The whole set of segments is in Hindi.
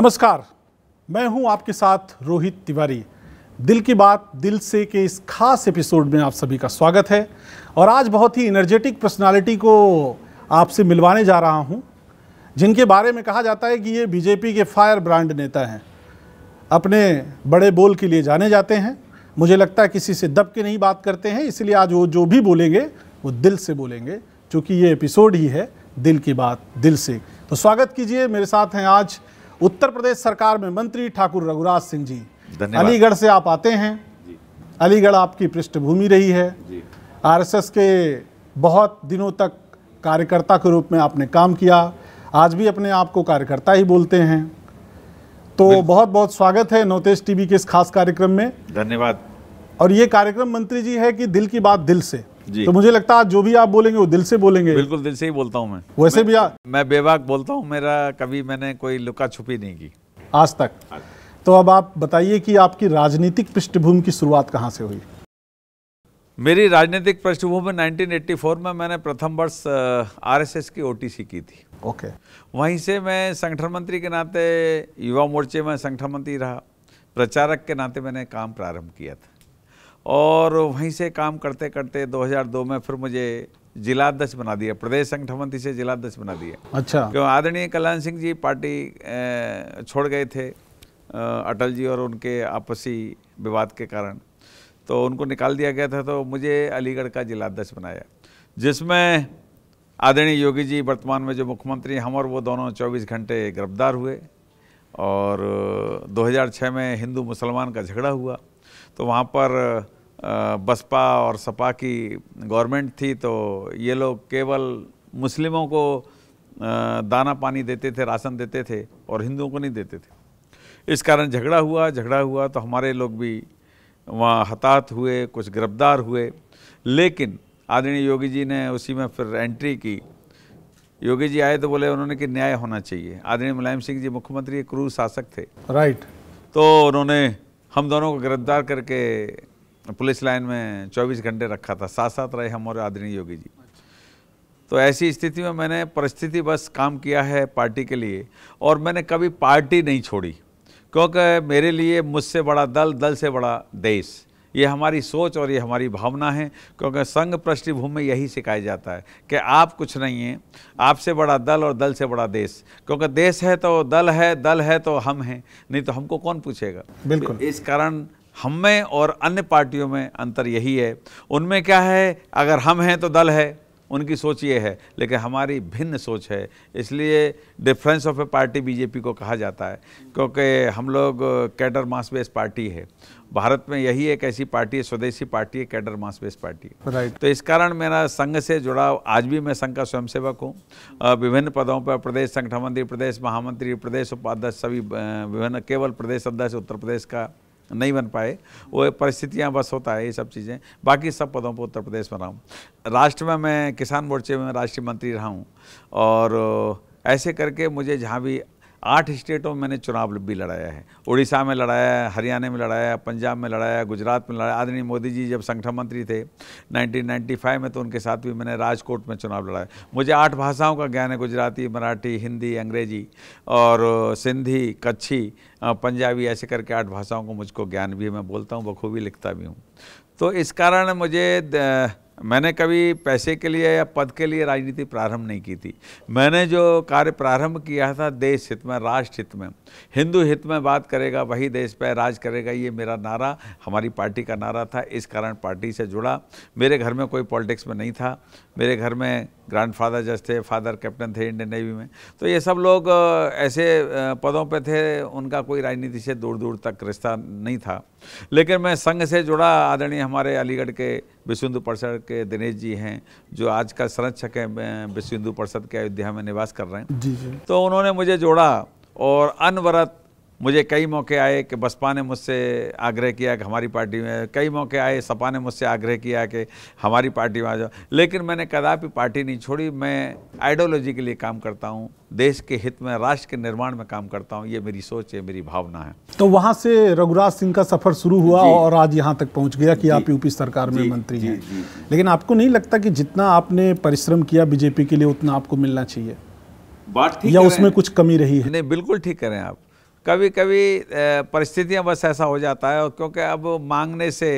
नमस्कार मैं हूं आपके साथ रोहित तिवारी दिल की बात दिल से के इस खास एपिसोड में आप सभी का स्वागत है और आज बहुत ही एनर्जेटिक पर्सनालिटी को आपसे मिलवाने जा रहा हूं जिनके बारे में कहा जाता है कि ये बीजेपी के फायर ब्रांड नेता हैं अपने बड़े बोल के लिए जाने जाते हैं मुझे लगता है किसी से दब के नहीं बात करते हैं इसलिए आज वो जो भी बोलेंगे वो दिल से बोलेंगे चूँकि ये एपिसोड ही है दिल की बात दिल से तो स्वागत कीजिए मेरे साथ हैं आज उत्तर प्रदेश सरकार में मंत्री ठाकुर रघुराज सिंह जी अलीगढ़ से आप आते हैं अलीगढ़ आपकी पृष्ठभूमि रही है आरएसएस के बहुत दिनों तक कार्यकर्ता के रूप में आपने काम किया आज भी अपने आप को कार्यकर्ता ही बोलते हैं तो बहुत बहुत स्वागत है नोतेश टीवी के इस खास कार्यक्रम में धन्यवाद और ये कार्यक्रम मंत्री जी है कि दिल की बात दिल से तो मुझे लगता है जो भी आप बोलेंगे वो दिल से बोलेंगे बिल्कुल दिल से ही बोलता हूँ मैं वैसे मैं, भी आ... मैं बेबाक बोलता हूँ मेरा कभी मैंने कोई लुका छुपी नहीं की आज तक तो अब आप बताइए कि आपकी राजनीतिक पृष्ठभूमि की शुरुआत कहाँ से हुई मेरी राजनीतिक पृष्ठभूमि नाइनटीन 1984 में मैंने प्रथम वर्ष आरएसएस की ओटीसी की थी ओके वहीं से मैं संगठन मंत्री के नाते युवा मोर्चे में संगठन मंत्री रहा प्रचारक के नाते मैंने काम प्रारंभ किया था और वहीं से काम करते करते 2002 में फिर मुझे जिलाध्यक्ष बना दिया प्रदेश संगठन मंत्री से जिलाध्यक्ष बना दिया अच्छा क्यों आदरणीय कल्याण सिंह जी पार्टी छोड़ गए थे अटल जी और उनके आपसी विवाद के कारण तो उनको निकाल दिया गया था तो मुझे अलीगढ़ का जिलाध्यक्ष बनाया जिसमें आदरणीय योगी जी वर्तमान में जो मुख्यमंत्री हम और वो दोनों 24 घंटे गिरफ्तार हुए और 2006 में हिंदू मुसलमान का झगड़ा हुआ तो वहाँ पर बसपा और सपा की गवर्नमेंट थी तो ये लोग केवल मुस्लिमों को दाना पानी देते थे राशन देते थे और हिंदुओं को नहीं देते थे इस कारण झगड़ा हुआ झगड़ा हुआ तो हमारे लोग भी वहाँ हताहत हुए कुछ गिरफ्तार हुए लेकिन आदरणीय योगी जी ने उसी में फिर एंट्री की योगी जी आए तो बोले उन्होंने कि न्याय होना चाहिए आदरणीय मुलायम सिंह जी मुख्यमंत्री क्रूर शासक थे राइट right. तो उन्होंने हम दोनों को गिरफ्तार करके पुलिस लाइन में 24 घंटे रखा था साथ साथ रहे हम और आदरणीय योगी जी तो ऐसी स्थिति में मैंने परिस्थिति बस काम किया है पार्टी के लिए और मैंने कभी पार्टी नहीं छोड़ी क्योंकि मेरे लिए मुझसे बड़ा दल दल से बड़ा देश ये हमारी सोच और ये हमारी भावना है क्योंकि संघ पृष्ठभूमि में यही सिखाया जाता है कि आप कुछ नहीं हैं आपसे बड़ा दल और दल से बड़ा देश क्योंकि देश है तो दल है दल है तो हम हैं नहीं तो हमको कौन पूछेगा बिल्कुल इस कारण हम में और अन्य पार्टियों में अंतर यही है उनमें क्या है अगर हम हैं तो दल है उनकी सोच ये है लेकिन हमारी भिन्न सोच है इसलिए difference of a party BJP को कहा जाता है क्योंकि हम लोग कैडर मास बेस पार्टी है भारत में यही एक ऐसी पार्टी है स्वदेशी पार्टी है कैडर मास बेस पार्टी है right. तो इस कारण मेरा संघ से जुड़ाव आज भी मैं संघ का स्वयंसेवक हूँ विभिन्न पदों पर प्रदेश संगठन मंत्री प्रदेश महामंत्री प्रदेश उपाध्यक्ष सभी विभिन्न केवल प्रदेश अध्यक्ष उत्तर प्रदेश का नहीं बन पाए वो परिस्थितियाँ बस होता है ये सब चीज़ें बाकी सब पदों पर उत्तर प्रदेश में रहा हूँ राष्ट्र में मैं किसान मोर्चे में राष्ट्रीय मंत्री रहा हूँ और ऐसे करके मुझे जहाँ भी आठ स्टेटों में मैंने चुनाव भी लड़ाया है उड़ीसा में लड़ाया है हरियाणा में लड़ाया पंजाब में लड़ाया गुजरात में लड़ाया आदरणीय मोदी जी जब संगठन मंत्री थे 1995 में तो उनके साथ भी मैंने राजकोट में चुनाव लड़ाया मुझे आठ भाषाओं का ज्ञान है गुजराती मराठी हिंदी अंग्रेजी और सिंधी कच्छी पंजाबी ऐसे करके आठ भाषाओं को मुझको ज्ञान भी है मैं बोलता हूँ बखूबी लिखता भी हूँ तो इस कारण मुझे मैंने कभी पैसे के लिए या पद के लिए राजनीति प्रारंभ नहीं की थी मैंने जो कार्य प्रारंभ किया था देश हित में राष्ट्र हित में हिंदू हित में बात करेगा वही देश पर राज करेगा ये मेरा नारा हमारी पार्टी का नारा था इस कारण पार्टी से जुड़ा मेरे घर में कोई पॉलिटिक्स में नहीं था मेरे घर में फादर जज थे फादर कैप्टन थे इंडियन नेवी में तो ये सब लोग ऐसे पदों पे थे उनका कोई राजनीति से दूर दूर तक रिश्ता नहीं था लेकिन मैं संघ से जुड़ा आदरणीय हमारे अलीगढ़ के विश्व परिषद के दिनेश जी हैं जो आज का संरक्षक है विश्व परिषद के अयोध्या में निवास कर रहे हैं तो उन्होंने मुझे जोड़ा और अनवरत मुझे कई मौके आए कि बसपा ने मुझसे आग्रह किया कि हमारी पार्टी में कई मौके आए सपा ने मुझसे आग्रह किया कि हमारी पार्टी में आ जाओ लेकिन मैंने कदापि पार्टी नहीं छोड़ी मैं आइडियोलॉजी के लिए काम करता हूँ देश के हित में राष्ट्र के निर्माण में काम करता हूँ ये मेरी सोच है मेरी भावना है तो वहाँ से रघुराज सिंह का सफर शुरू हुआ और आज यहाँ तक पहुँच गया कि आप यूपी सरकार में मंत्री हैं लेकिन आपको नहीं लगता कि जितना आपने परिश्रम किया बीजेपी के लिए उतना आपको मिलना चाहिए बात ठीक या उसमें कुछ कमी रही है नहीं बिल्कुल ठीक करें आप कभी कभी परिस्थितियां बस ऐसा हो जाता है और क्योंकि अब मांगने से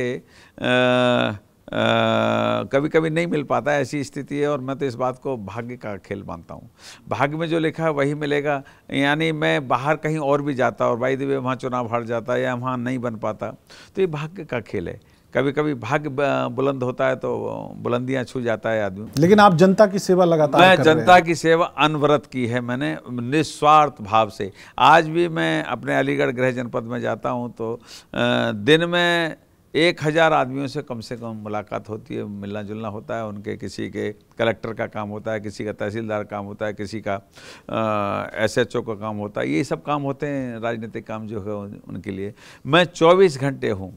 आ, आ, कभी कभी नहीं मिल पाता ऐसी स्थिति है और मैं तो इस बात को भाग्य का खेल मानता हूँ भाग्य में जो लिखा है वही मिलेगा यानी मैं बाहर कहीं और भी जाता और भाई देवे वहाँ चुनाव हार जाता या वहाँ नहीं बन पाता तो ये भाग्य का खेल है कभी कभी भाग्य बुलंद होता है तो बुलंदियां छू जाता है आदमी लेकिन आप जनता की सेवा लगातार मैं जनता की सेवा अनवरत की है मैंने निस्वार्थ भाव से आज भी मैं अपने अलीगढ़ गृह जनपद में जाता हूं तो दिन में एक हज़ार आदमियों से कम से कम मुलाकात होती है मिलना जुलना होता है उनके किसी के कलेक्टर का काम होता है किसी का तहसीलदार काम होता है किसी का एस एच ओ का काम होता है ये सब काम होते हैं राजनीतिक काम जो है उनके लिए मैं चौबीस घंटे हूँ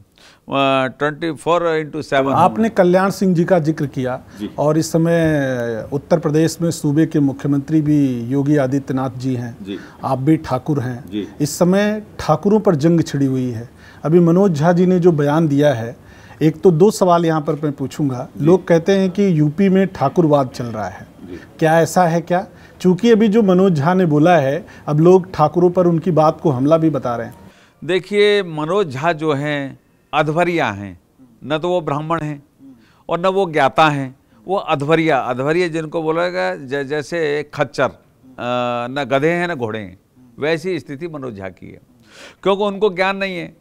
ट्वेंटी फोर इंटू सेवन आपने कल्याण सिंह जी का जिक्र किया और इस समय उत्तर प्रदेश में सूबे के मुख्यमंत्री भी योगी आदित्यनाथ जी हैं आप भी ठाकुर हैं इस समय ठाकुरों पर जंग छिड़ी हुई है अभी मनोज झा जी ने जो बयान दिया है एक तो दो सवाल यहाँ पर मैं पूछूंगा लोग कहते हैं कि यूपी में ठाकुरवाद चल रहा है क्या ऐसा है क्या चूंकि अभी जो मनोज झा ने बोला है अब लोग ठाकुरों पर उनकी बात को हमला भी बता रहे हैं देखिए मनोज झा जो हैं अधवरिया हैं न तो वो ब्राह्मण हैं और न वो ज्ञाता हैं वो अधवरिया अधवरिया जिनको बोला गया जैसे खच्चर न गधे हैं न घोड़े हैं वैसी स्थिति मनोज झा की है क्योंकि उनको ज्ञान नहीं है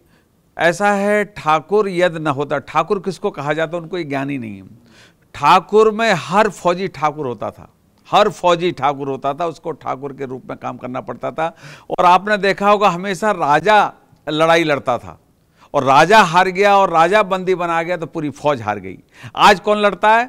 ऐसा है ठाकुर यद न होता ठाकुर किसको कहा जाता उनको ये ज्ञान ही नहीं है ठाकुर में हर फौजी ठाकुर होता था हर फौजी ठाकुर होता था उसको ठाकुर के रूप में काम करना पड़ता था और आपने देखा होगा हमेशा राजा लड़ाई लड़ता था और राजा हार गया और राजा बंदी बना गया तो पूरी फौज हार गई आज कौन लड़ता है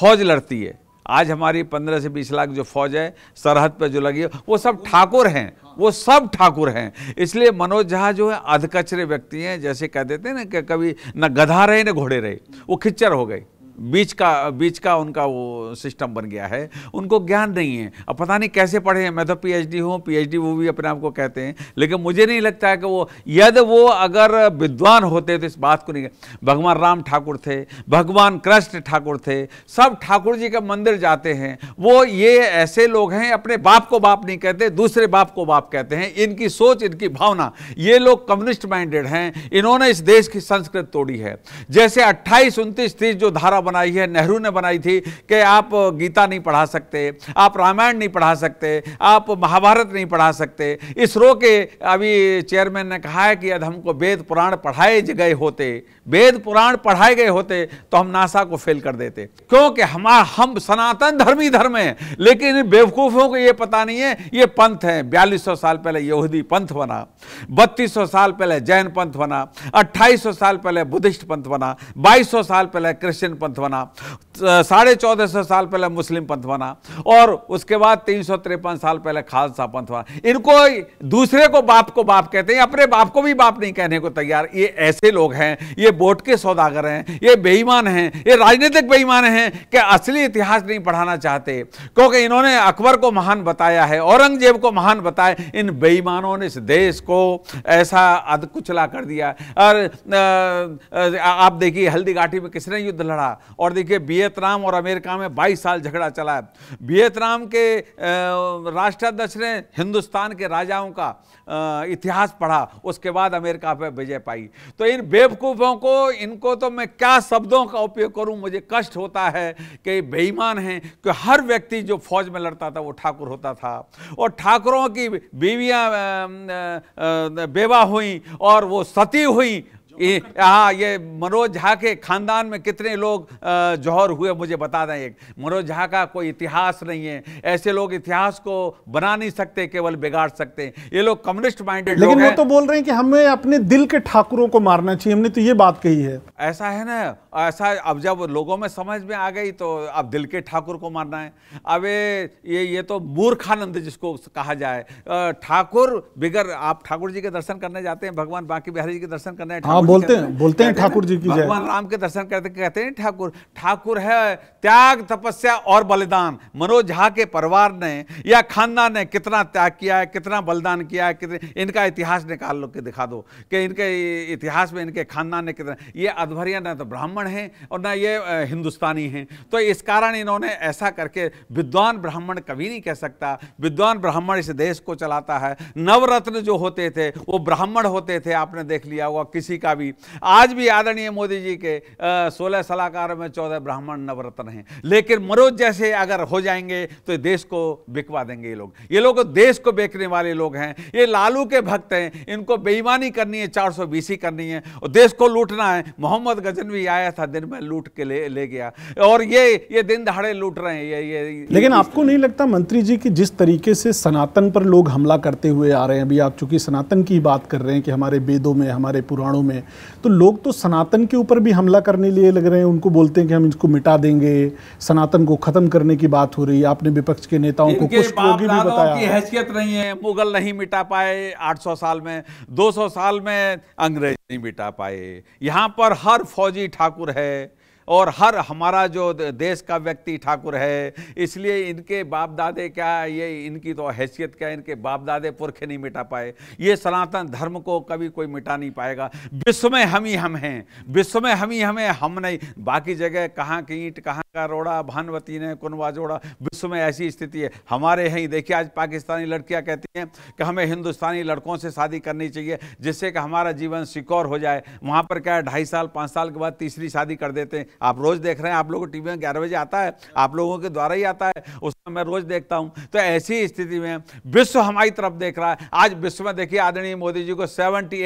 फौज लड़ती है आज हमारी पंद्रह से बीस लाख जो फौज है सरहद पर जो लगी है वो सब ठाकुर हैं वो सब ठाकुर हैं इसलिए मनोज झा जो है अधकचरे व्यक्ति हैं जैसे कह देते हैं ना कि कभी न गधा रहे न घोड़े रहे वो खिच्चर हो गए बीच का बीच का उनका वो सिस्टम बन गया है उनको ज्ञान नहीं है अब पता नहीं कैसे पढ़े हैं मैं तो पीएचडी हूँ पीएचडी वो भी अपने आप को कहते हैं लेकिन मुझे नहीं लगता है कि वो यदि वो अगर विद्वान होते तो इस बात को नहीं भगवान राम ठाकुर थे भगवान कृष्ण ठाकुर थे सब ठाकुर जी के मंदिर जाते हैं वो ये ऐसे लोग हैं अपने बाप को बाप नहीं कहते दूसरे बाप को बाप कहते हैं इनकी सोच इनकी भावना ये लोग कम्युनिस्ट माइंडेड हैं इन्होंने इस देश की संस्कृति तोड़ी है जैसे अट्ठाईस उनतीस तीस जो धारा बनाई है नेहरू ने बनाई थी कि आप गीता नहीं पढ़ा सकते आप रामायण नहीं पढ़ा सकते आप महाभारत नहीं पढ़ा सकते इसरो के अभी चेयरमैन ने कहा है कि यदि हमको वेद पुराण पढ़ाए गए होते वेद पुराण पढ़ाए गए होते तो हम नासा को फेल कर देते क्योंकि हमारा हम सनातन धर्मी धर्म है लेकिन बेवकूफ़ों को यह पता नहीं है ये पंथ है बयालीस साल पहले यहूदी पंथ बना बत्तीस साल पहले जैन पंथ बना अट्ठाईस साल पहले बुद्धिस्ट पंथ बना बाईस साल पहले क्रिश्चियन पंथ पंथ बना साढ़े चौदह सौ साल पहले मुस्लिम पंथ बना और उसके बाद तीन सौ तिरपन साल पहले खालसा पंथ बना इनको दूसरे को बाप को बाप कहते हैं अपने बाप को भी बाप नहीं कहने को तैयार ये ऐसे लोग हैं ये बोट के सौदागर हैं ये बेईमान हैं ये राजनीतिक बेईमान हैं कि असली इतिहास नहीं पढ़ाना चाहते क्योंकि इन्होंने अकबर को महान बताया है औरंगजेब को महान बताया इन बेईमानों ने इस देश को ऐसा अधकुचला कर दिया और आप देखिए हल्दी घाटी में किसने युद्ध लड़ा और देखिए वियतनाम और अमेरिका में 22 साल झगड़ा चला है वियतनाम के राष्ट्राध्यक्ष ने हिंदुस्तान के राजाओं का इतिहास पढ़ा उसके बाद अमेरिका पर विजय पाई तो इन बेवकूफ़ों को इनको तो मैं क्या शब्दों का उपयोग करूँ मुझे कष्ट होता है कि बेईमान हैं कि हर व्यक्ति जो फौज में लड़ता था वो ठाकुर होता था और ठाकुरों की बीवियाँ बेवा हुई और वो सती हुई हाँ ये मनोज झा के खानदान में कितने लोग जौहर हुए मुझे बता दें एक मनोज झा का कोई इतिहास नहीं है ऐसे लोग इतिहास को बना नहीं सकते केवल बिगाड़ सकते हैं ये लोग कम्युनिस्ट माइंडेड लेकिन वो तो बोल रहे हैं कि हमें अपने दिल के ठाकुरों को मारना चाहिए हमने तो ये बात कही है ऐसा है ना ऐसा अब जब लोगों में समझ में आ गई तो अब दिल के ठाकुर को मारना है अब ये ये तो मूर्खानंद जिसको कहा जाए ठाकुर बिगर आप ठाकुर जी के दर्शन करने जाते हैं भगवान बांकी बिहारी जी के दर्शन करने हैं हाँ, बोलते हैं बोलते हैं ठाकुर जी की भगवान राम के दर्शन करते कहते हैं ठाकुर ठाकुर है त्याग तपस्या और बलिदान मनोज झा के परिवार ने या खानदान ने कितना त्याग किया है कितना बलिदान किया है कितने इनका इतिहास निकाल लो के दिखा दो कि इनके इतिहास में इनके खानदान ने कितना ये अधभरिया ना तो ब्राह्मण हैं और ना ये हिंदुस्तानी हैं तो इस कारण इन्होंने ऐसा करके विद्वान ब्राह्मण कभी नहीं कह सकता विद्वान ब्राह्मण इस देश को चलाता है नवरत्न जो होते थे वो ब्राह्मण होते थे आपने देख लिया हुआ किसी का भी आज भी आदरणीय मोदी जी के सोलह सलाहकार में चौदह ब्राह्मण नवरत्न हैं लेकिन मरोज जैसे अगर हो जाएंगे तो देश को बिकवा देंगे ये लोग ये लोग देश को बेचने वाले लोग हैं ये लालू के भक्त हैं इनको बेईमानी करनी है चार सौ करनी है और देश को लूटना है मोहम्मद गजन भी आया था दिन में लूट के ले ले गया और ये ये दिन दहाड़े लूट रहे हैं ये ये लेकिन आपको नहीं लगता मंत्री जी की जिस तरीके से सनातन पर लोग हमला करते हुए आ रहे हैं अभी आप चूंकि सनातन की बात कर रहे हैं कि हमारे वेदों में हमारे पुराणों में तो लोग तो सनातन के ऊपर भी हमला करने लिए लग रहे हैं उनको बोलते हैं कि हम इसको मिटा देंगे सनातन को खत्म करने की बात हो रही है आपने विपक्ष के नेताओं को कुछ भी बताया की हैसियत नहीं है मुगल नहीं मिटा पाए 800 साल में 200 साल में अंग्रेज नहीं मिटा पाए यहाँ पर हर फौजी ठाकुर है और हर हमारा जो देश का व्यक्ति ठाकुर है इसलिए इनके बाप दादे क्या ये इनकी तो हैसियत क्या इनके बाप दादे पुरखे नहीं मिटा पाए ये सनातन धर्म को कभी कोई मिटा नहीं पाएगा विश्व में हम ही हम हैं विश्व में हम ही हमें हम नहीं बाकी जगह कहाँ की ईंट कहाँ अरोड़ा भानवती ने कुनवा जोड़ा विश्व में ऐसी स्थिति है हमारे यहीं देखिए आज पाकिस्तानी लड़कियां कहती हैं कि हमें हिंदुस्तानी लड़कों से शादी करनी चाहिए जिससे कि हमारा जीवन सिक्योर हो जाए वहाँ पर क्या है ढाई साल पाँच साल के बाद तीसरी शादी कर देते हैं आप रोज़ देख रहे हैं आप लोगों को टी में ग्यारह बजे आता है आप लोगों के द्वारा ही आता है उसमें मैं रोज़ देखता हूँ तो ऐसी स्थिति में विश्व हमारी तरफ देख रहा है आज विश्व में देखिए आदरणीय मोदी जी को सेवेंटी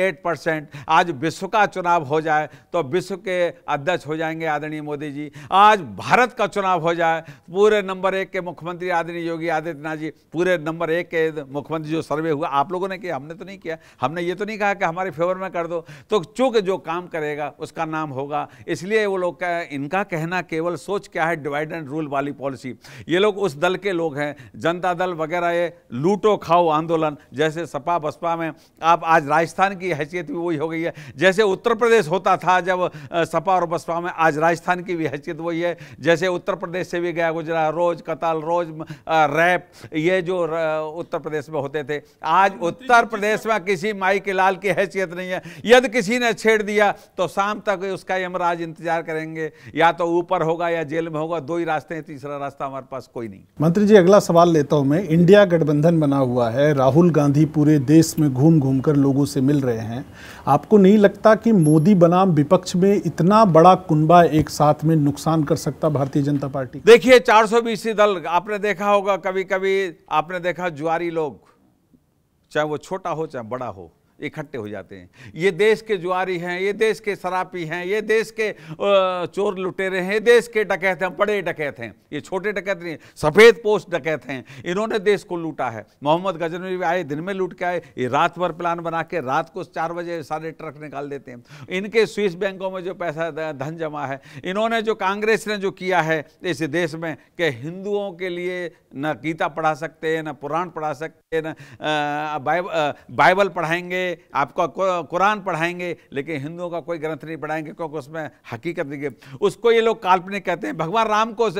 आज विश्व का चुनाव हो जाए तो विश्व के अध्यक्ष हो जाएंगे आदरणीय मोदी जी आज भारत भारत का चुनाव हो जाए पूरे नंबर एक के मुख्यमंत्री आदरणीय योगी आदित्यनाथ जी पूरे नंबर एक के मुख्यमंत्री जो सर्वे हुआ आप लोगों ने किया हमने तो नहीं किया हमने ये तो नहीं कहा कि हमारे फेवर में कर दो तो चूँकि जो काम करेगा उसका नाम होगा इसलिए वो लोग का इनका कहना केवल सोच क्या है डिवाइड एंड रूल वाली पॉलिसी ये लोग उस दल के लोग हैं जनता दल वगैरह ये लूटो खाओ आंदोलन जैसे सपा बसपा में आप आज राजस्थान की हैसियत भी वही हो गई है जैसे उत्तर प्रदेश होता था जब सपा और बसपा में आज राजस्थान की भी हैसियत वही है जैसे उत्तर प्रदेश से भी गया गुजरा रोज कताल रोज रैप ये जो उत्तर प्रदेश में होते थे आज उत्तर प्रदेश में किसी माई के लाल की हैसियत नहीं है यदि किसी ने छेड़ दिया तो शाम तक उसका यमराज इंतजार करेंगे या तो ऊपर होगा या जेल में होगा दो ही रास्ते हैं तीसरा रास्ता हमारे पास कोई नहीं मंत्री जी अगला सवाल लेता हूँ मैं इंडिया गठबंधन बना हुआ है राहुल गांधी पूरे देश में घूम घूम कर लोगों से मिल रहे हैं आपको नहीं लगता कि मोदी बनाम विपक्ष में इतना बड़ा कुनबा एक साथ में नुकसान कर सकता भारतीय जनता पार्टी देखिए चार सौ दल आपने देखा होगा कभी कभी आपने देखा जुआरी लोग चाहे वो छोटा हो चाहे बड़ा हो इकट्ठे हो जाते हैं ये देश के जुआरी हैं ये देश के शराबी हैं ये देश के चोर लुटेरे हैं ये देश के डकैत हैं बड़े डकैत हैं ये छोटे डकैत नहीं सफ़ेद पोस्ट डकैत हैं इन्होंने देश को लूटा है मोहम्मद गजनवी आए दिन में लूट के आए ये रात भर प्लान बना के रात को चार बजे सारे ट्रक निकाल देते हैं इनके स्विस बैंकों में जो पैसा धन जमा है इन्होंने जो कांग्रेस ने जो किया है इस देश में कि हिंदुओं के लिए न गीता पढ़ा सकते हैं न पुराण पढ़ा सकते हैं न बाइबल पढ़ाएंगे आपका कुरान पढ़ाएंगे लेकिन हिंदुओं का कोई ग्रंथ नहीं पढ़ाएंगे क्योंकि उसमें हकीकत नहीं उसको ये लोग काल्पनिक कहते हैं भगवान राम को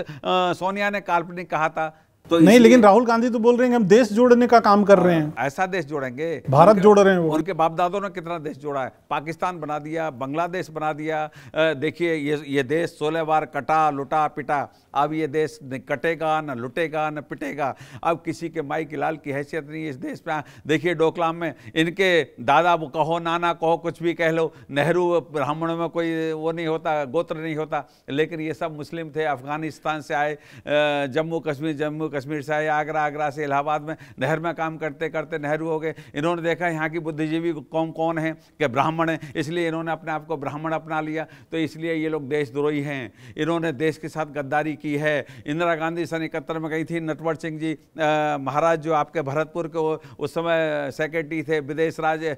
सोनिया ने काल्पनिक कहा था तो नहीं लेकिन राहुल गांधी तो बोल रहे हैं हम देश जोड़ने का काम कर रहे हैं हाँ, ऐसा देश जोड़ेंगे भारत जोड़ रहे हैं वो उनके बाप दादों ने कितना देश जोड़ा है पाकिस्तान बना दिया बांग्लादेश बना दिया देखिए ये ये देश सोलह बार कटा लुटा पिटा अब ये देश न कटेगा न लुटेगा न पिटेगा अब किसी के माई की लाल की हैसियत नहीं इस देश में देखिए डोकलाम में इनके दादा कहो नाना कहो कुछ भी कह लो नेहरू ब्राह्मणों में कोई वो नहीं होता गोत्र नहीं होता लेकिन ये सब मुस्लिम थे अफगानिस्तान से आए जम्मू कश्मीर जम्मू कश्मीर से आए आगरा आगरा से इलाहाबाद में नहर में काम करते करते नेहरू हो गए इन्होंने देखा यहाँ की बुद्धिजीवी कौन कौन है कि ब्राह्मण है इसलिए इन्होंने अपने आप को ब्राह्मण अपना लिया तो इसलिए ये लोग देशद्रोही हैं इन्होंने देश के साथ गद्दारी की है इंदिरा गांधी सन इकहत्तर में गई थी नटवर सिंह जी महाराज जो आपके भरतपुर के उस समय सेक्रेटरी थे विदेश राज्य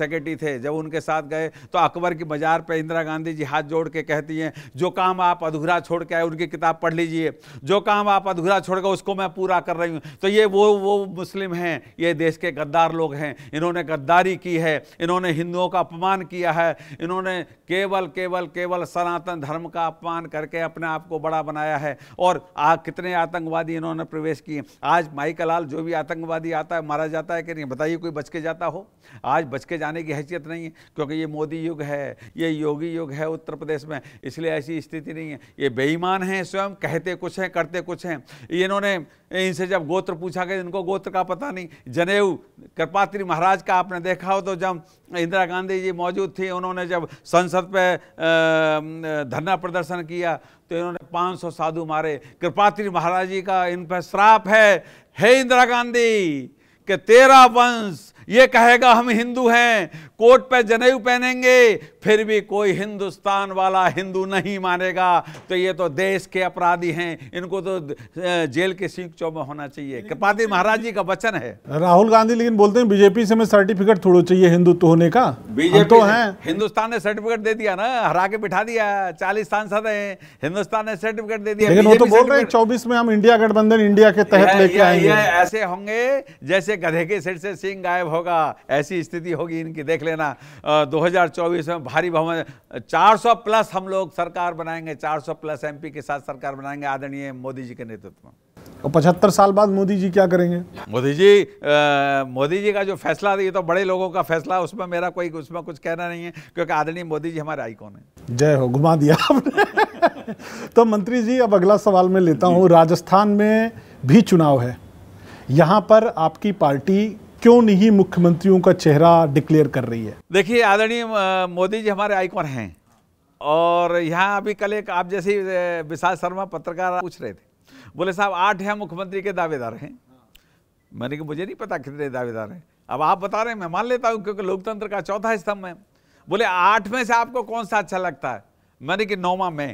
सेक्रेटरी थे जब उनके साथ गए तो अकबर की बाजार पर इंदिरा गांधी जी हाथ जोड़ के कहती हैं जो काम आप अधूरा छोड़ के आए उनकी किताब पढ़ लीजिए जो काम आप अधूरा छोड़ के उसको मैं पूरा कर रही हूँ तो ये वो वो मुस्लिम हैं ये देश के गद्दार लोग हैं इन्होंने गद्दारी की है इन्होंने हिंदुओं का अपमान किया है इन्होंने केवल केवल केवल सनातन धर्म का अपमान करके अपने आप को बड़ा बनाया है और आ कितने आतंकवादी इन्होंने प्रवेश किए आज माइकल लाल जो भी आतंकवादी आता है मारा जाता है कि नहीं बताइए कोई बच के जाता हो आज बच के जाने की हैसियत नहीं है क्योंकि ये मोदी युग है ये योगी युग है उत्तर प्रदेश में इसलिए ऐसी स्थिति नहीं है ये बेईमान हैं स्वयं कहते कुछ हैं करते कुछ हैं इन्होंने आपने इनसे जब गोत्र पूछा गया इनको गोत्र का पता नहीं जनेऊ कृपात्री महाराज का आपने देखा हो तो जब इंदिरा गांधी जी मौजूद थी उन्होंने जब संसद पे धरना प्रदर्शन किया तो इन्होंने 500 साधु मारे कृपात्री महाराज जी का इन पर श्राप है हे इंदिरा गांधी कि तेरा वंश ये कहेगा हम हिंदू हैं कोट पे जनेऊ पहनेंगे फिर भी कोई हिंदुस्तान वाला हिंदू नहीं मानेगा तो ये तो देश के अपराधी हैं इनको तो जेल के सीख में होना चाहिए कृपाती महाराज जी का वचन है राहुल गांधी लेकिन बोलते हैं बीजेपी से हमें सर्टिफिकेट थोड़ो चाहिए हिंदुत्व तो होने का तो बीजेपी तो है हिंदुस्तान ने सर्टिफिकेट दे दिया ना हरा के बिठा दिया चालीस सांसद है हिंदुस्तान ने सर्टिफिकेट दे दिया लेकिन वो तो बोल रहे हैं चौबीस में हम इंडिया गठबंधन इंडिया के तहत लेके आएंगे ऐसे होंगे जैसे गधे के सिर से सिंह गायब हो होगा ऐसी स्थिति होगी इनकी देख लेना आ, 2024 में भारी बहुमत 400 प्लस हम लोग सरकार बनाएंगे 400 प्लस एमपी के साथ सरकार बनाएंगे आदरणीय मोदी जी के नेतृत्व में और पचहत्तर साल बाद मोदी जी क्या करेंगे मोदी जी मोदी जी का जो फैसला ये तो बड़े लोगों का फैसला उसमें मेरा कोई उसमें कुछ कहना नहीं है क्योंकि आदरणीय मोदी जी हमारे आईकॉन है जय हो घुमा दिया आपने तो मंत्री जी अब अगला सवाल मैं लेता हूँ राजस्थान में भी चुनाव है यहाँ पर आपकी पार्टी क्यों नहीं मुख्यमंत्रियों का चेहरा डिक्लेयर कर रही है देखिए आदरणीय मोदी जी हमारे आइकॉन हैं और यहाँ अभी कल एक आप जैसे विशाल शर्मा पत्रकार पूछ रहे थे बोले साहब आठ हैं मुख्यमंत्री के दावेदार हैं मैंने कहा मुझे नहीं पता कितने दावेदार हैं अब आप बता रहे हैं मैं मान लेता हूँ क्योंकि लोकतंत्र का चौथा स्तंभ है बोले आठ में से आपको कौन सा अच्छा लगता है मैंने कि नौवा में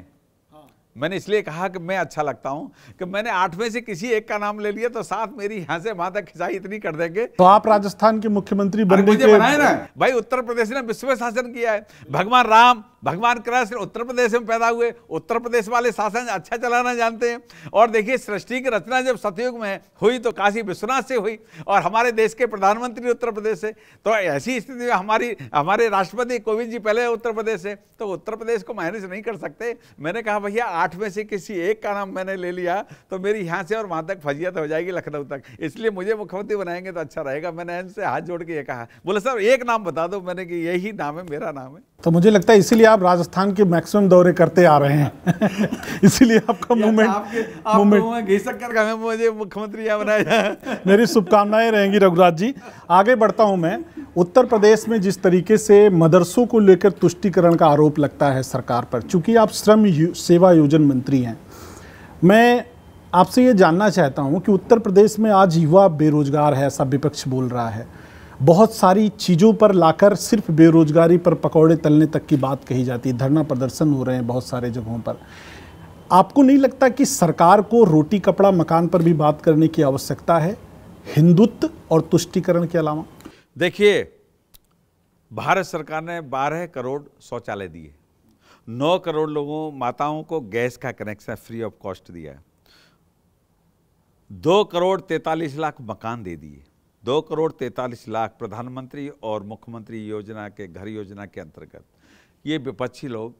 मैंने इसलिए कहा कि मैं अच्छा लगता हूं कि मैंने आठ में से किसी एक का नाम ले लिया तो साथ मेरी यहां से वहां तक खिंचाई इतनी कर देंगे तो आप राजस्थान के मुख्यमंत्री बन मुझे बनाए ना भाई उत्तर प्रदेश ने विश्व शासन किया है भगवान राम भगवान कृष्ण उत्तर प्रदेश में पैदा हुए उत्तर प्रदेश वाले शासन अच्छा चलाना जानते हैं और देखिए सृष्टि की रचना जब सतयुग में हुई तो काशी विश्वनाथ से हुई और हमारे देश के प्रधानमंत्री उत्तर प्रदेश से तो ऐसी स्थिति में हमारी हमारे राष्ट्रपति कोविंद जी पहले उत्तर प्रदेश से तो उत्तर प्रदेश को मैनेज नहीं कर सकते मैंने कहा भैया आठ में से किसी एक का नाम मैंने ले लिया तो मेरी यहाँ से और वहाँ तक फजियत हो जाएगी लखनऊ तक इसलिए मुझे मुख्यमंत्री बनाएंगे तो अच्छा रहेगा मैंने इनसे हाथ जोड़ के ये कहा बोले सर एक नाम बता दो मैंने कि यही नाम है मेरा नाम है तो मुझे लगता है इसीलिए आप राजस्थान के मैक्सिमम दौरे करते आ रहे हैं इसीलिए आपका मूवमेंट मूवमेंट घिसक मुझे मुख्यमंत्री यहाँ बनाया मेरी शुभकामनाएं रहेंगी रघुराज जी आगे बढ़ता हूँ मैं उत्तर प्रदेश में जिस तरीके से मदरसों को लेकर तुष्टिकरण का आरोप लगता है सरकार पर चूँकि आप श्रम सेवा योजन मंत्री हैं मैं आपसे ये जानना चाहता हूँ कि उत्तर प्रदेश में आज युवा बेरोजगार है ऐसा विपक्ष बोल रहा है बहुत सारी चीज़ों पर लाकर सिर्फ बेरोजगारी पर पकौड़े तलने तक की बात कही जाती है धरना प्रदर्शन हो रहे हैं बहुत सारे जगहों पर आपको नहीं लगता कि सरकार को रोटी कपड़ा मकान पर भी बात करने की आवश्यकता है हिंदुत्व और तुष्टिकरण के अलावा देखिए भारत सरकार ने 12 करोड़ शौचालय दिए 9 करोड़ लोगों माताओं को गैस का कनेक्शन फ्री ऑफ कॉस्ट दिया है दो करोड़ तैतालीस लाख मकान दे दिए दो करोड़ तैतालीस लाख प्रधानमंत्री और मुख्यमंत्री योजना के घर योजना के अंतर्गत ये विपक्षी लोग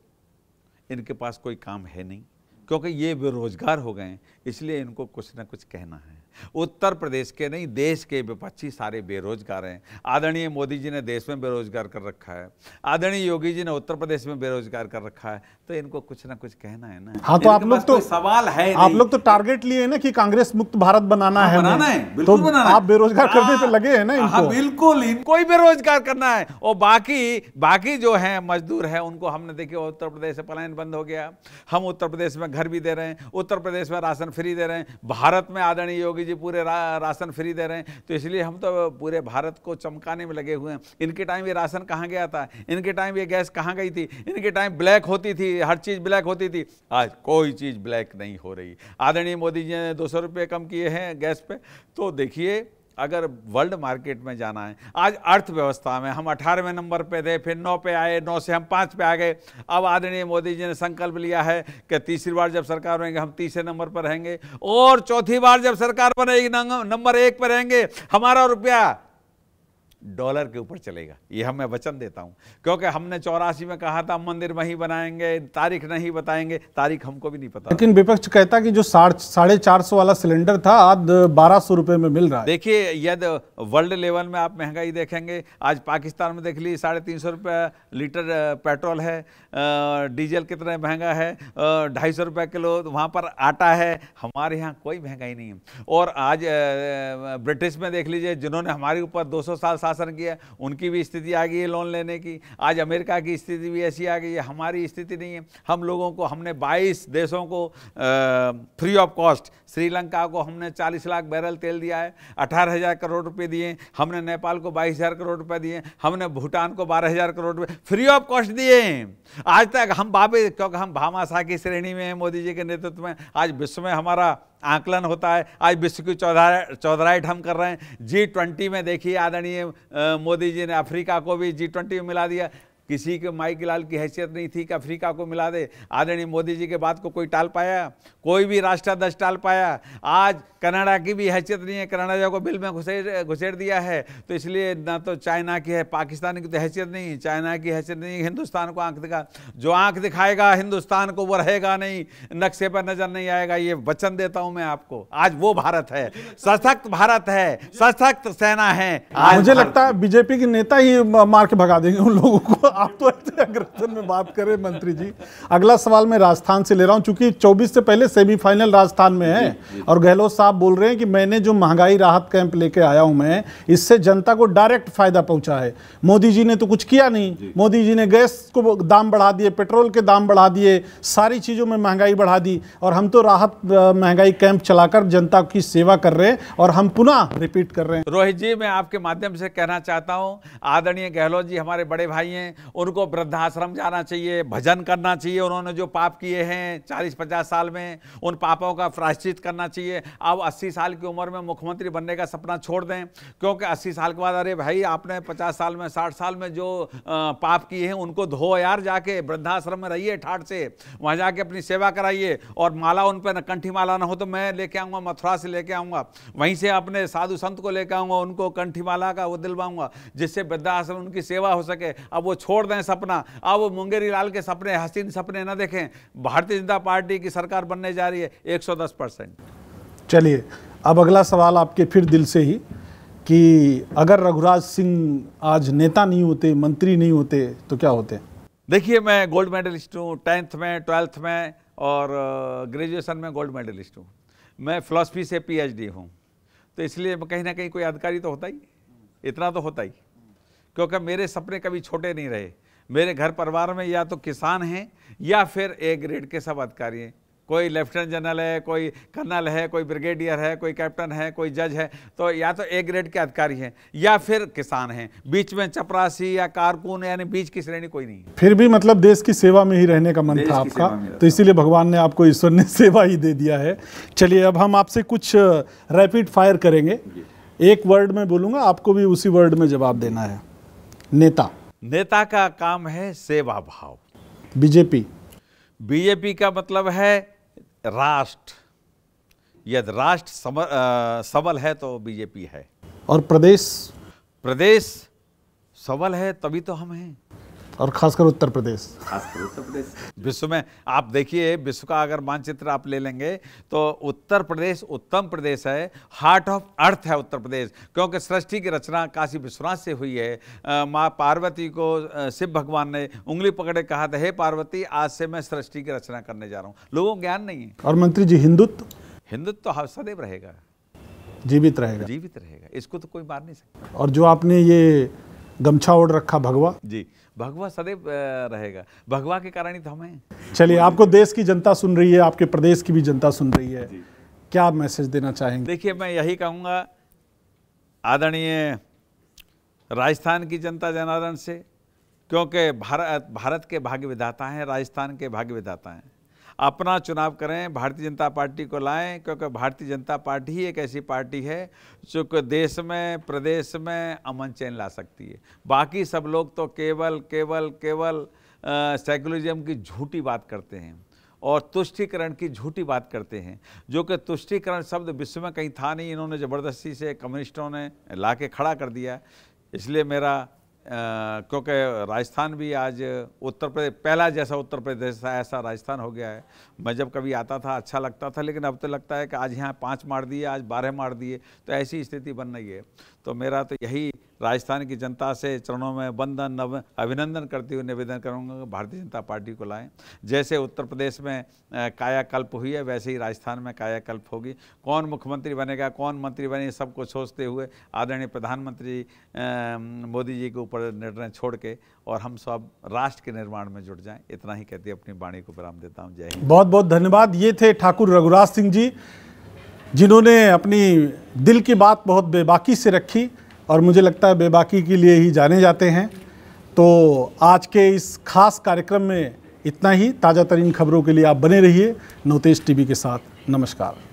इनके पास कोई काम है नहीं क्योंकि ये बेरोजगार हो गए इसलिए इनको कुछ ना कुछ कहना है उत्तर प्रदेश के नहीं देश के विपक्षी सारे बेरोजगार हैं आदरणीय मोदी जी ने देश में बेरोजगार कर रखा है आदरणीय योगी जी ने उत्तर प्रदेश में बेरोजगार कर रखा है तो इनको कुछ ना कुछ कहना है ना हाँ तो आप लोग तो सवाल है आप लोग तो टारगेट लिए ना कि कांग्रेस मुक्त भारत बनाना हाँ, है बनाना है बिल्कुल तो बनाना आप बेरोजगार हाँ, करने पे लगे है ना हाँ, इनको बिल्कुल इनको ही बेरोजगार करना है और बाकी बाकी जो है मजदूर है उनको हमने देखिए उत्तर प्रदेश से पलायन बंद हो गया हम उत्तर प्रदेश में घर भी दे रहे हैं उत्तर प्रदेश में राशन फ्री दे रहे हैं भारत में आदरणीय योगी योगी जी पूरे रा, राशन फ्री दे रहे हैं तो इसलिए हम तो पूरे भारत को चमकाने में लगे हुए हैं इनके टाइम ये राशन कहाँ गया था इनके टाइम ये गैस कहाँ गई थी इनके टाइम ब्लैक होती थी हर चीज़ ब्लैक होती थी आज कोई चीज़ ब्लैक नहीं हो रही आदरणीय मोदी जी ने दो सौ कम किए हैं गैस पर तो देखिए अगर वर्ल्ड मार्केट में जाना है आज अर्थव्यवस्था में हम अठारहवें नंबर पे थे फिर नौ पे आए नौ से हम पाँच पे आ गए अब आदरणीय मोदी जी ने संकल्प लिया है कि तीसरी बार जब सरकार बनेगी हम तीसरे नंबर पर रहेंगे और चौथी बार जब सरकार बनेगी नंबर एक पर रहेंगे हमारा रुपया डॉलर के ऊपर चलेगा ये हम मैं वचन देता हूँ क्योंकि हमने चौरासी में कहा था मंदिर वहीं बनाएंगे तारीख नहीं बताएंगे तारीख हमको भी नहीं पता लेकिन विपक्ष कहता कि जो साढ़े चार सौ वाला सिलेंडर था आज बारह सौ रुपये में मिल रहा है देखिए यदि वर्ल्ड लेवल में आप महंगाई देखेंगे आज पाकिस्तान में देख लीजिए साढ़े तीन सौ रुपये लीटर पेट्रोल है डीजल कितना महंगा है ढाई सौ रुपये किलो तो वहाँ पर आटा है हमारे यहाँ कोई महंगाई नहीं है और आज ब्रिटिश में देख लीजिए जिन्होंने हमारे ऊपर दो सौ साल साल शासन किया उनकी भी स्थिति आ गई है लोन लेने की आज अमेरिका की स्थिति भी ऐसी आ गई है हमारी स्थिति नहीं है हम लोगों को हमने 22 देशों को फ्री ऑफ कॉस्ट श्रीलंका को हमने 40 लाख बैरल तेल दिया है अठारह हज़ार करोड़ रुपए दिए हमने नेपाल को बाईस हज़ार करोड़ रुपए दिए हमने भूटान को बारह हज़ार करोड़ रुपए फ्री ऑफ कॉस्ट दिए आज तक हम बाबे क्योंकि हम भामाशाह की श्रेणी में हैं मोदी जी के नेतृत्व में आज विश्व में हमारा आकलन होता है आज विश्व की चौधरा चौधराइट हम कर रहे हैं जी ट्वेंटी में देखिए आदरणीय मोदी जी ने अफ्रीका को भी जी ट्वेंटी में मिला दिया किसी के माइक लाल की हैसियत नहीं थी कि अफ्रीका को मिला दे आदरणीय मोदी जी के बात को कोई टाल पाया कोई भी राष्ट्राध्यक्ष टाल पाया आज कनाडा की भी हैसियत नहीं है कनाडा को बिल में घुसेड़ घुसेड़ दिया है तो इसलिए ना तो चाइना की है पाकिस्तान की तो हैसियत नहीं चाइना की हैसियत नहीं है हिंदुस्तान को आंख दिखा जो आंख दिखाएगा हिंदुस्तान को वो रहेगा नहीं नक्शे पर नजर नहीं आएगा ये वचन देता हूँ मैं आपको आज वो भारत है सशक्त भारत है सशक्त सेना है मुझे लगता है बीजेपी के नेता ही मार के भगा देंगे उन लोगों को आप तो अग्रसर में बात करें मंत्री जी अगला सवाल मैं राजस्थान से ले रहा हूं क्योंकि 24 से पहले सेमीफाइनल राजस्थान में है और गहलोत साहब बोल रहे हैं कि मैंने जो महंगाई राहत कैंप लेके आया हूं मैं इससे जनता को डायरेक्ट फायदा पहुंचा है मोदी जी ने तो कुछ किया नहीं मोदी जी ने गैस को दाम बढ़ा दिए पेट्रोल के दाम बढ़ा दिए सारी चीज़ों में महंगाई बढ़ा दी और हम तो राहत महंगाई कैंप चलाकर जनता की सेवा कर रहे हैं और हम पुनः रिपीट कर रहे हैं रोहित जी मैं आपके माध्यम से कहना चाहता हूँ आदरणीय गहलोत जी हमारे बड़े भाई हैं उनको वृद्धाश्रम जाना चाहिए भजन करना चाहिए उन्होंने जो पाप किए हैं चालीस पचास साल में उन पापों का प्रायश्चित करना चाहिए अब अस्सी साल की उम्र में मुख्यमंत्री बनने का सपना छोड़ दें क्योंकि अस्सी साल के बाद अरे भाई आपने पचास साल में साठ साल में जो पाप किए हैं उनको धो यार जाके वृद्धाश्रम में रहिए ठाठ से वहाँ जाके अपनी सेवा कराइए और माला उन पर कंठी माला ना हो तो मैं लेके आऊँगा मथुरा से लेके आऊँगा वहीं से अपने साधु संत को लेकर आऊँगा उनको कंठी माला का वो दिलवाऊँगा जिससे वृद्धाश्रम उनकी सेवा हो सके अब वो छोड़ छोड़ दें सपना अब वो मुंगेरी लाल के सपने हसीन सपने ना देखें भारतीय जनता पार्टी की सरकार बनने जा रही है 110 परसेंट चलिए अब अगला सवाल आपके फिर दिल से ही कि अगर रघुराज सिंह आज नेता नहीं होते मंत्री नहीं होते तो क्या होते देखिए मैं गोल्ड मेडलिस्ट हूँ टेंथ में ट्वेल्थ में और ग्रेजुएशन में गोल्ड मेडलिस्ट हूँ मैं फिलोसफी से डी हूँ तो इसलिए कहीं ना कहीं कोई अधिकारी तो होता ही इतना तो होता ही क्योंकि मेरे सपने कभी छोटे नहीं रहे मेरे घर परिवार में या तो किसान हैं या फिर ए ग्रेड के सब अधिकारी हैं कोई लेफ्टिनेंट जनरल है कोई कर्नल है कोई ब्रिगेडियर है कोई कैप्टन है कोई जज है तो या तो ए ग्रेड के अधिकारी हैं या फिर किसान हैं बीच में चपरासी या कारकुन यानी बीच की श्रेणी कोई नहीं फिर भी मतलब देश की सेवा में ही रहने का मन था आपका तो इसीलिए भगवान ने आपको ईश्वर ने सेवा ही दे दिया है चलिए अब हम आपसे कुछ रैपिड फायर करेंगे एक वर्ड में बोलूँगा आपको भी उसी वर्ड में जवाब देना है नेता नेता का काम है सेवा भाव बीजेपी बीजेपी का मतलब है राष्ट्र यदि राष्ट्र सबल, सबल है तो बीजेपी है और प्रदेश प्रदेश सबल है तभी तो हम हैं और खासकर उत्तर प्रदेश खासकर उत्तर प्रदेश विश्व में आप देखिए विश्व का अगर मानचित्र आप ले लेंगे तो उत्तर प्रदेश उत्तम प्रदेश है हार्ट ऑफ अर्थ है उत्तर प्रदेश क्योंकि सृष्टि की रचना काशी विश्वनाथ से हुई है माँ पार्वती को शिव भगवान ने उंगली पकड़े कहा था हे पार्वती आज से मैं सृष्टि की रचना करने जा रहा हूँ लोगों को ज्ञान नहीं है और मंत्री जी हिंदुत्व हिंदुत्व तो सदैव रहेगा जीवित रहेगा जीवित रहेगा इसको तो कोई मार नहीं सकता और जो आपने ये गमछा ओढ़ रखा भगवा जी भगवा सदैव रहेगा भगवा के कारण ही तो हमें चलिए आपको देश की जनता सुन रही है आपके प्रदेश की भी जनता सुन रही है क्या मैसेज देना चाहेंगे देखिए मैं यही कहूँगा आदरणीय राजस्थान की जनता जनार्दन से क्योंकि भारत भारत के भाग्य विधाता हैं राजस्थान के भाग्य विधाता हैं अपना चुनाव करें भारतीय जनता पार्टी को लाएं क्योंकि भारतीय जनता पार्टी ही एक ऐसी पार्टी है जो कि देश में प्रदेश में अमन चैन ला सकती है बाकी सब लोग तो केवल केवल केवल सेकुलरिज्म की झूठी बात करते हैं और तुष्टिकरण की झूठी बात करते हैं जो कि तुष्टिकरण शब्द विश्व में कहीं था नहीं इन्होंने ज़बरदस्ती से कम्युनिस्टों ने ला के खड़ा कर दिया इसलिए मेरा क्योंकि राजस्थान भी आज उत्तर प्रदेश पहला जैसा उत्तर प्रदेश था ऐसा राजस्थान हो गया है मैं जब कभी आता था अच्छा लगता था लेकिन अब तो लगता है कि आज यहाँ पाँच मार दिए आज बारह मार दिए तो ऐसी स्थिति बन रही है तो मेरा तो यही राजस्थान की जनता से चरणों में बंधन अभिनंदन करते हुए निवेदन करूँगा भारतीय जनता पार्टी को लाएँ जैसे उत्तर प्रदेश में कायाकल्प हुई है वैसे ही राजस्थान में कायाकल्प होगी कौन मुख्यमंत्री बनेगा कौन मंत्री बने सबको सोचते हुए आदरणीय प्रधानमंत्री मोदी जी के ऊपर निर्णय छोड़ के और हम सब राष्ट्र के निर्माण में जुट जाएं इतना ही कहते अपनी वाणी को विराम देता हूँ जय हिंद बहुत बहुत धन्यवाद ये थे ठाकुर रघुराज सिंह जी जिन्होंने अपनी दिल की बात बहुत बेबाकी से रखी और मुझे लगता है बेबाकी के लिए ही जाने जाते हैं तो आज के इस खास कार्यक्रम में इतना ही ताज़ा तरीन खबरों के लिए आप बने रहिए नवतेज टीवी के साथ नमस्कार